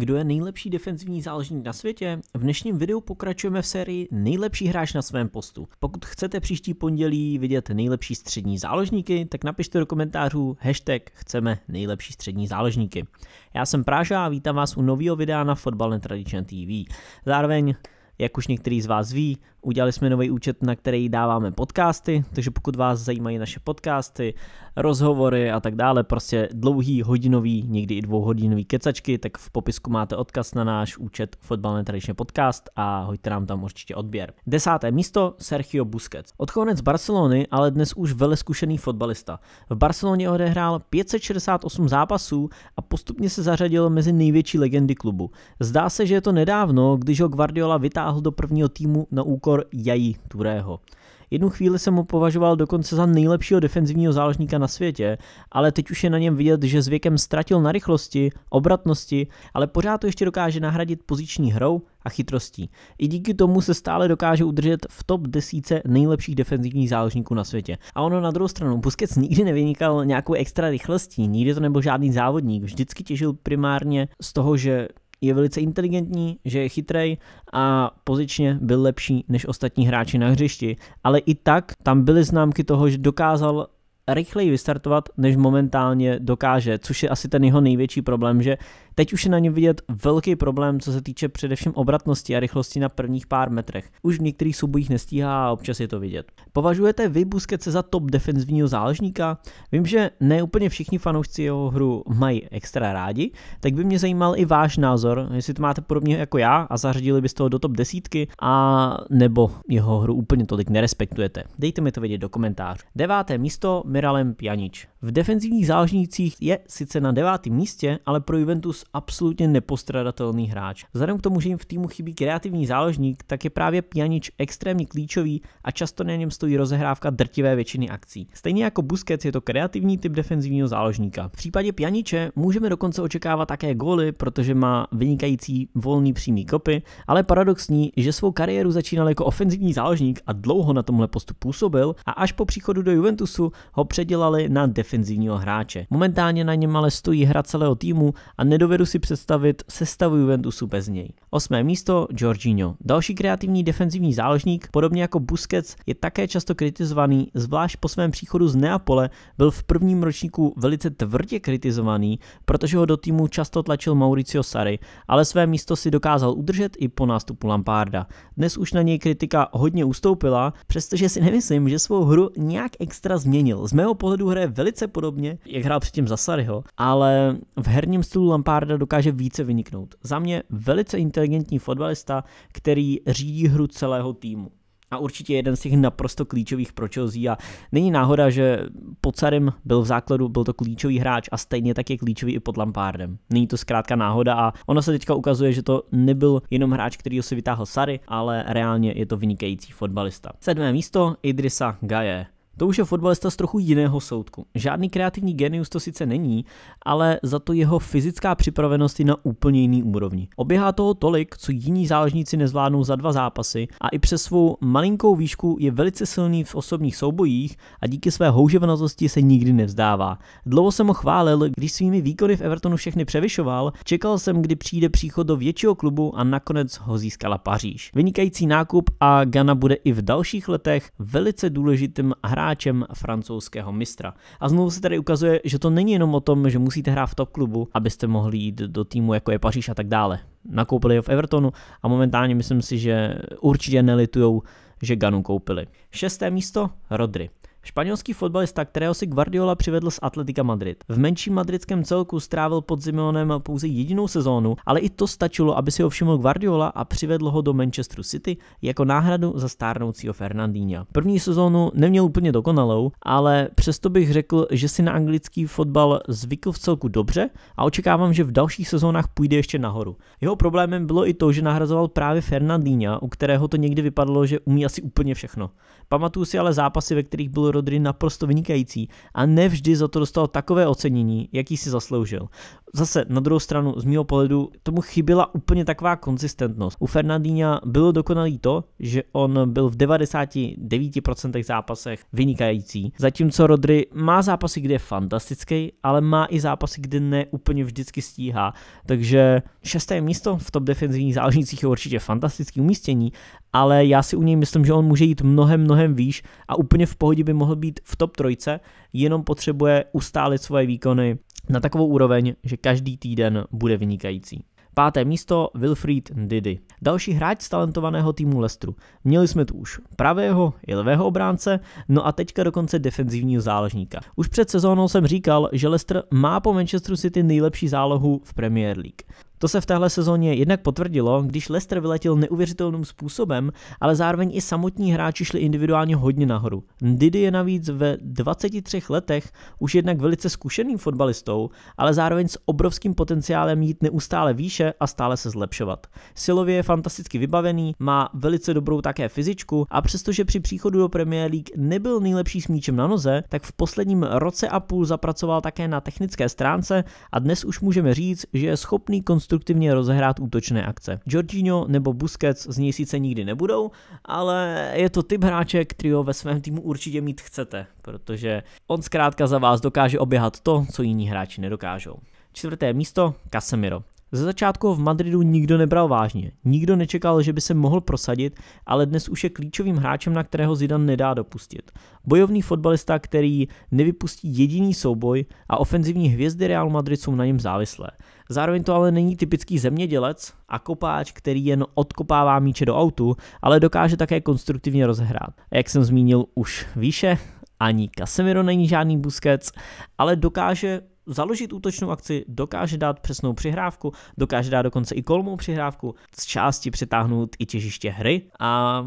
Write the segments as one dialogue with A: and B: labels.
A: Kdo je nejlepší defenzivní záložník na světě? V dnešním videu pokračujeme v sérii Nejlepší hráč na svém postu. Pokud chcete příští pondělí vidět nejlepší střední záložníky, tak napište do komentářů hashtag chceme nejlepší střední záložníky. Já jsem Práža a vítám vás u nového videa na Fotbal Netradition TV. Zároveň jak už některý z vás ví, udělali jsme nový účet, na který dáváme podcasty, takže pokud vás zajímají naše podcasty, rozhovory a tak dále, prostě dlouhý, hodinový, někdy i dvouhodinový kecačky, tak v popisku máte odkaz na náš účet Fotbal netradičně podcast a hoďte nám tam určitě odběr. Desáté místo Sergio Busquets. Odchovanec Barcelony, ale dnes už veleskušený fotbalista. V Barceloně odehrál 568 zápasů a postupně se zařadil mezi největší legendy klubu. Zdá se, že je to nedávno, když ho Guardiola vytáhl nezasáhl do prvního týmu na úkor Jají Turého. Jednu chvíli jsem ho považoval dokonce za nejlepšího defenzivního záložníka na světě, ale teď už je na něm vidět, že s věkem ztratil na rychlosti, obratnosti, ale pořád to ještě dokáže nahradit poziční hrou a chytrostí. I díky tomu se stále dokáže udržet v top 10 nejlepších defenzivních záložníků na světě. A ono na druhou stranu, Busquets nikdy nevynikal nějakou extra rychlostí, nikdy to nebyl žádný závodník, vždycky těžil primárně z toho, že je velice inteligentní, že je chytrej a pozičně byl lepší než ostatní hráči na hřišti. Ale i tak tam byly známky toho, že dokázal rychleji vystartovat, než momentálně dokáže, což je asi ten jeho největší problém, že Teď už je na něm vidět velký problém, co se týče především obratnosti a rychlosti na prvních pár metrech. Už v některých soubojích nestíhá a občas je to vidět. Považujete vy Busquetse za top defenzivního záležníka? Vím, že ne úplně všichni fanoušci jeho hru mají extra rádi, tak by mě zajímal i váš názor, jestli to máte podobně jako já a zařadili byste ho do top desítky a nebo jeho hru úplně tolik nerespektujete. Dejte mi to vědět do komentářů. Deváté místo Miralem Pjanič. V defenzivních záležnících je sice na devátém místě, ale pro Juventus absolutně nepostradatelný hráč. Vzhledem k tomu, že jim v týmu chybí kreativní záložník, tak je právě Pjanič extrémně klíčový a často na něm stojí rozehrávka drtivé většiny akcí. Stejně jako Busquets je to kreativní typ defenzivního záložníka. V případě Pjaniče můžeme dokonce očekávat také góly, protože má vynikající volný přímý kopy, ale paradoxní, že svou kariéru začínal jako ofenzivní záložník a dlouho na tomhle postu působil a až po příchodu do Juventusu ho předělali na defenzivního hráče. Momentálně na něm ale stojí hra celého týmu a nedovedl nedovedu si představit sestavu Juventusu bez něj. Osmé místo Jorginho. Další kreativní defenzivní záložník, podobně jako Busquets, je také často kritizovaný, zvlášť po svém příchodu z Neapole byl v prvním ročníku velice tvrdě kritizovaný, protože ho do týmu často tlačil Mauricio Sarri, ale své místo si dokázal udržet i po nástupu Lamparda. Dnes už na něj kritika hodně ustoupila, přestože si nemyslím, že svou hru nějak extra změnil. Z mého pohledu hraje velice podobně, jak hrál předtím za Sarriho, ale v herním stylu Lampard Varda dokáže více vyniknout. Za mě velice inteligentní fotbalista, který řídí hru celého týmu. A určitě jeden z těch naprosto klíčových pro Chelsea a není náhoda, že pod Sarim byl v základu, byl to klíčový hráč a stejně tak je klíčový i pod Lampardem. Není to zkrátka náhoda a ono se teďka ukazuje, že to nebyl jenom hráč, který si vytáhl Sary, ale reálně je to vynikající fotbalista. Sedmé místo Idrisa Gaje. To už je fotbalista z trochu jiného soudku. Žádný kreativní genius to sice není, ale za to jeho fyzická připravenost je na úplně jiný úrovni. Oběhá toho tolik, co jiní záležníci nezvládnou za dva zápasy a i přes svou malinkou výšku je velice silný v osobních soubojích a díky své houževnatosti se nikdy nevzdává. Dlouho jsem ho chválil, když svými výkony v Evertonu všechny převyšoval, čekal jsem, kdy přijde příchod do většího klubu a nakonec ho získala Paříž. Vynikající nákup a Gana bude i v dalších letech velice důležitým hráčem hráčem francouzského mistra. A znovu se tady ukazuje, že to není jenom o tom, že musíte hrát v top klubu, abyste mohli jít do týmu jako je Paříž a tak dále. Nakoupili ho v Evertonu a momentálně myslím si, že určitě nelitujou, že Ganu koupili. Šesté místo Rodry. Španělský fotbalista, kterého si Guardiola přivedl z Atletika Madrid. V menším madridském celku strávil pod Simeonem pouze jedinou sezónu, ale i to stačilo, aby si ho všiml Guardiola a přivedl ho do Manchesteru City jako náhradu za stárnoucího Fernandína. První sezónu neměl úplně dokonalou, ale přesto bych řekl, že si na anglický fotbal zvykl v celku dobře a očekávám, že v dalších sezónách půjde ještě nahoru. Jeho problémem bylo i to, že nahrazoval právě Fernandína, u kterého to někdy vypadlo, že umí asi úplně všechno. Pamatuju si ale zápasy, ve kterých byl byl Rodry naprosto vynikající a nevždy za to dostal takové ocenění, jaký si zasloužil. Zase na druhou stranu, z mého pohledu, tomu chyběla úplně taková konzistentnost. U Fernandína bylo dokonalý to, že on byl v 99% zápasech vynikající, zatímco Rodry má zápasy, kde je fantastický, ale má i zápasy, kde ne úplně vždycky stíhá. Takže šesté místo v top defenzivních záležnicích je určitě fantastický umístění, ale já si u něj myslím, že on může jít mnohem, mnohem výš a úplně v pohodě by mohl být v top trojce, jenom potřebuje ustálit svoje výkony na takovou úroveň, že každý týden bude vynikající. Páté místo Wilfried Didi. Další hráč z talentovaného týmu Lestru. Měli jsme tu už pravého i levého obránce, no a teďka dokonce defenzivního záložníka. Už před sezónou jsem říkal, že Lestr má po Manchesteru City nejlepší zálohu v Premier League. To se v téhle sezóně jednak potvrdilo, když Leicester vyletěl neuvěřitelným způsobem, ale zároveň i samotní hráči šli individuálně hodně nahoru. Ndidy je navíc ve 23 letech už jednak velice zkušeným fotbalistou, ale zároveň s obrovským potenciálem jít neustále výše a stále se zlepšovat. Silově je fantasticky vybavený, má velice dobrou také fyzičku a přestože při příchodu do Premier League nebyl nejlepší s míčem na noze, tak v posledním roce a půl zapracoval také na technické stránce a dnes už můžeme říct, že je schopný konstruovat konstruktivně rozehrát útočné akce. Jorginho nebo Busquets z něj sice nikdy nebudou, ale je to typ hráče, který ho ve svém týmu určitě mít chcete, protože on zkrátka za vás dokáže oběhat to, co jiní hráči nedokážou. Čtvrté místo Casemiro. Ze začátku ho v Madridu nikdo nebral vážně. Nikdo nečekal, že by se mohl prosadit, ale dnes už je klíčovým hráčem, na kterého Zidane nedá dopustit. Bojovný fotbalista, který nevypustí jediný souboj a ofenzivní hvězdy Real Madrid jsou na něm závislé. Zároveň to ale není typický zemědělec a kopáč, který jen odkopává míče do autu, ale dokáže také konstruktivně rozehrát. A jak jsem zmínil už výše, ani Casemiro není žádný Busquets, ale dokáže založit útočnou akci, dokáže dát přesnou přihrávku, dokáže dát dokonce i kolmou přihrávku, z části přetáhnout i těžiště hry a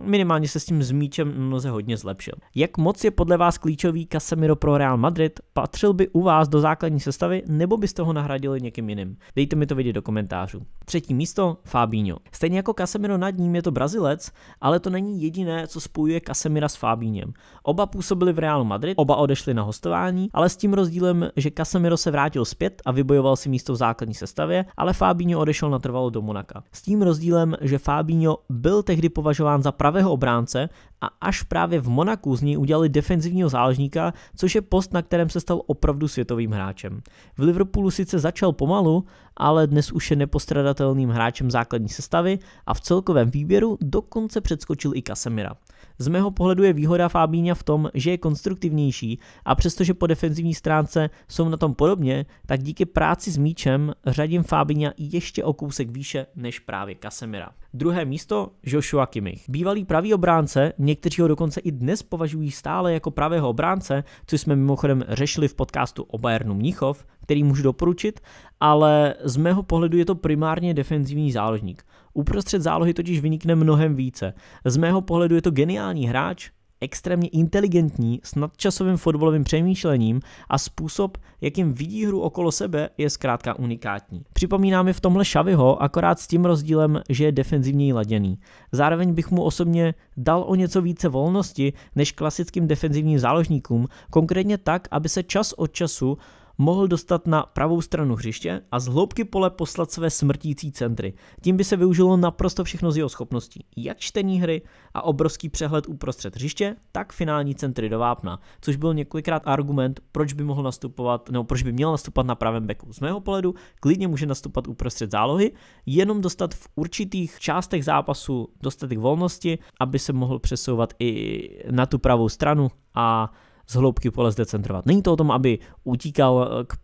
A: minimálně se s tím zmíčem noze hodně zlepšil. Jak moc je podle vás klíčový Casemiro pro Real Madrid? Patřil by u vás do základní sestavy nebo byste ho nahradili někým jiným? Dejte mi to vědět do komentářů. Třetí místo Fabinho. Stejně jako Casemiro nad ním je to Brazilec, ale to není jediné, co spojuje Casemira s Fabíněm. Oba působili v Real Madrid, oba odešli na hostování, ale s tím rozdílem, že Casemiro se vrátil zpět a vybojoval si místo v základní sestavě, ale Fabinho odešel natrvalo do Monaka. S tím rozdílem, že Fabinho byl tehdy považován za pravého obránce a až právě v Monaku z ní udělali defenzivního záležníka, což je post, na kterém se stal opravdu světovým hráčem. V Liverpoolu sice začal pomalu, ale dnes už je nepostradatelným hráčem základní sestavy a v celkovém výběru dokonce předskočil i Kasemira. Z mého pohledu je výhoda Fabíňa v tom, že je konstruktivnější a přestože po defenzivní stránce jsou na tom podobně, tak díky práci s míčem řadím Fabíňa ještě o kousek výše než právě Kasemira. Druhé místo Joshua Kimmich. Bývalý pravý obránce, někteří ho dokonce i dnes považují stále jako pravého obránce, což jsme mimochodem řešili v podcastu o Bayernu Mnichov, který můžu doporučit, ale z mého pohledu je to primárně defenzivní záložník. Uprostřed zálohy totiž vynikne mnohem více. Z mého pohledu je to geniální hráč, extrémně inteligentní, s nadčasovým fotbalovým přemýšlením a způsob, jakým vidí hru okolo sebe, je zkrátka unikátní. Připomíná mi v tomhle Šaviho, akorát s tím rozdílem, že je defenzivněji laděný. Zároveň bych mu osobně dal o něco více volnosti než klasickým defenzivním záložníkům, konkrétně tak, aby se čas od času mohl dostat na pravou stranu hřiště a z hloubky pole poslat své smrtící centry. Tím by se využilo naprosto všechno z jeho schopností, jak čtení hry a obrovský přehled uprostřed hřiště, tak finální centry do vápna, což byl několikrát argument, proč by mohl nastupovat, nebo proč by měl nastupovat na pravém beku. Z mého pohledu klidně může nastupovat uprostřed zálohy, jenom dostat v určitých částech zápasu dostatek volnosti, aby se mohl přesouvat i na tu pravou stranu a z hloubky pole zdecentrovat. Není to o tom, aby utíkal eh, k,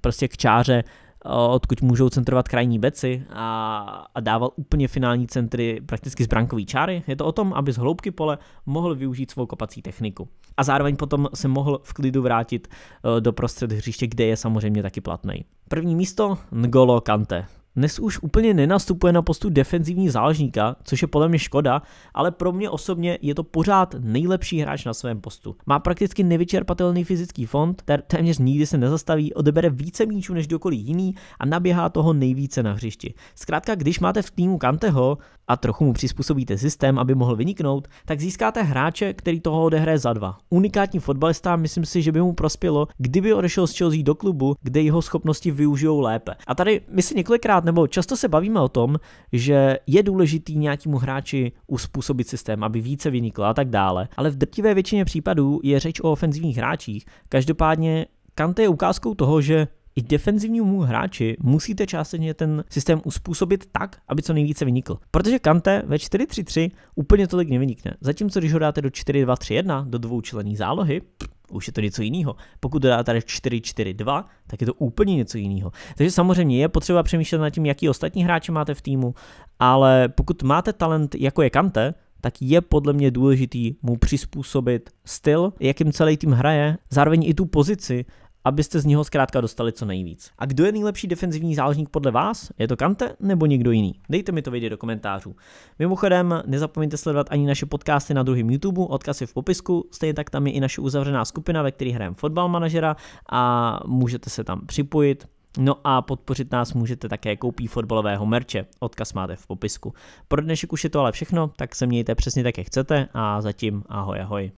A: prostě k čáře, eh, odkud můžou centrovat krajní beci a, a dával úplně finální centry prakticky z brankový čáry. Je to o tom, aby z hloubky pole mohl využít svou kopací techniku. A zároveň potom se mohl v klidu vrátit eh, do prostřed hřiště, kde je samozřejmě taky platný. První místo Ngolo Kante. Dnes už úplně nenastupuje na postu defenzivní záložníka, což je podle mě škoda, ale pro mě osobně je to pořád nejlepší hráč na svém postu. Má prakticky nevyčerpatelný fyzický fond, který téměř nikdy se nezastaví, odebere více míčů než kdokoliv jiný a naběhá toho nejvíce na hřišti. Zkrátka, když máte v týmu Kanteho a trochu mu přizpůsobíte systém, aby mohl vyniknout, tak získáte hráče, který toho odehraje za dva. Unikátní fotbalista, myslím si, že by mu prospělo, kdyby odešel z Chelsea do klubu, kde jeho schopnosti využijou lépe. A tady my si několikrát pořád, nebo často se bavíme o tom, že je důležitý nějakému hráči uspůsobit systém, aby více vynikl a tak dále, ale v drtivé většině případů je řeč o ofenzivních hráčích. Každopádně Kante je ukázkou toho, že i defenzivnímu hráči musíte částečně ten systém uspůsobit tak, aby co nejvíce vynikl. Protože Kante ve 4-3-3 úplně tolik nevynikne. Zatímco když ho dáte do 4-2-3-1, do dvoučlené zálohy, už je to něco jiného. Pokud dá tady 4-4-2, tak je to úplně něco jiného. Takže samozřejmě je potřeba přemýšlet nad tím, jaký ostatní hráče máte v týmu, ale pokud máte talent, jako je Kante, tak je podle mě důležitý mu přizpůsobit styl, jakým celý tým hraje, zároveň i tu pozici abyste z něho zkrátka dostali co nejvíc. A kdo je nejlepší defenzivní záložník podle vás? Je to Kante nebo někdo jiný? Dejte mi to vědět do komentářů. Mimochodem, nezapomeňte sledovat ani naše podcasty na druhém YouTube, odkaz je v popisku, stejně tak tam je i naše uzavřená skupina, ve které hrajeme fotbal manažera a můžete se tam připojit. No a podpořit nás můžete také koupí fotbalového merče, odkaz máte v popisku. Pro dnešek už je to ale všechno, tak se mějte přesně tak, jak chcete a zatím ahoj ahoj.